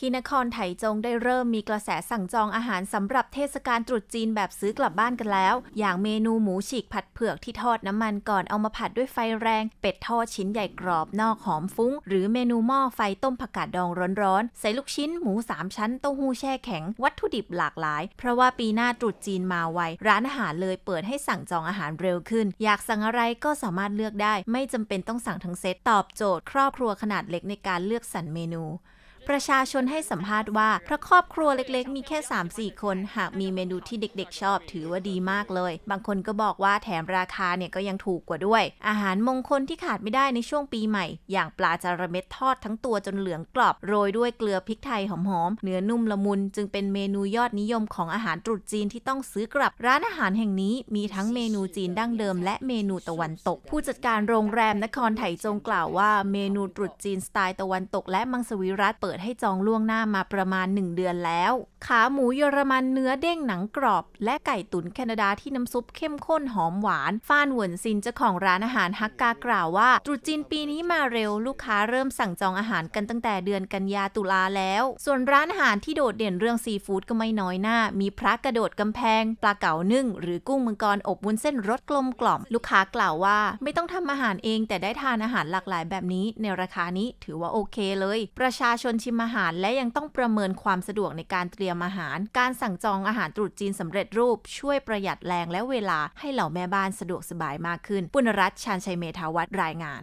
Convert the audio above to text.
ที่นครไถจงได้เริ่มมีกระแสสั่งจองอาหารสำหรับเทศกาลตรุษจีนแบบซื้อกลับบ้านกันแล้ว อย่างเมนูหมูฉีกผัดเผือกที่ทอดน้ำมันก่อนเอามาผัดด้วยไฟแรง เป็ดทอดชิ้นใหญ่กรอบนอกหอมฟุ้ง หรือเมนูหม้อไฟต้มผักกาดดองร้อนๆ ใส่ลูกชิ้นหมู 3 ชั้นเต้าหู้แช่แข็ง วัตถุดิบหลากหลาย เพราะว่าปีหน้าตรุษจีนมาไว ร้านอาหารเลยเปิดให้สั่งจองอาหารเร็วขึ้น อยากสั่งอะไรก็สามารถเลือกได้ ไม่จำเป็นต้องสั่งทั้งเซต ตอบโจทย์ ครอบครัวขนาดเล็กในการเลือกสรรเมนูประชาชนให้สัมภาษณ์ว่าเพราะครอบครัวเล็กๆ มีแค่ 3-4 คน หากมีเมนูที่เด็กๆ ชอบถือว่าดีมากเลย บางคนก็บอกว่าแถมราคาเนี่ยก็ยังถูกกว่าด้วย อาหารมงคลที่ขาดไม่ได้ในช่วงปีใหม่ อย่างปลาจาระเม็ดทอดทั้งตัวจนเหลืองกรอบ โรยด้วยเกลือพริกไทยหอมๆ เนื้อนุ่มละมุน จึงเป็นเมนูยอดนิยมของอาหารตรุษจีนที่ต้องซื้อกลับ ร้านอาหารแห่งนี้มีทั้งเมนูจีนดั้งเดิม และเมนูตะวันตก ผู้จัดการโรงแรมนครไถจงกล่าวว่าเมนูตรุษจีนสไตล์ตะวันตกและมังสวิรัตเปิดดให้จองล่วงหน้ามาประมาณ 1 เดือนแล้ว ขาหมูเยอรมันเนื้อเด้งหนังกรอบ และไก่ตุ๋นแคนาดาที่น้ำซุปเข้มข้นหอมหวานฟานหวนซินเจ้าของร้านอาหารฮักกากล่าวว่าตรุษจีนปีนี้มาเร็วลูกค้าเริ่มสั่งจองอาหารกันตั้งแต่เดือนกันยาตุลาแล้ว ส่วนร้านอาหารที่โดดเด่นเรื่องซีฟู้ดก็ไม่น้อยหน้า มีพระกระโดดกำแพงปลาเก๋านึ่ง หรือกุ้งมังกรอบวุ้นเส้นรสกลมกล่อมลูกค้ากล่าวว่า ไม่ต้องทำอาหารเองแต่ได้ทานอาหารหลากหลายแบบนี้ในราคานี้ถือว่าโอเคเลย ประชาชนชิมอาหารและยังต้องประเมินความสะดวกในการเตรียมอาหาร การสั่งจองอาหารตรุษจีนสำเร็จรูปช่วยประหยัดแรงและเวลาให้เหล่าแม่บ้านสะดวกสบายมากขึ้นปุณรัตน์ชานชัยเมธาวัตรรายงาน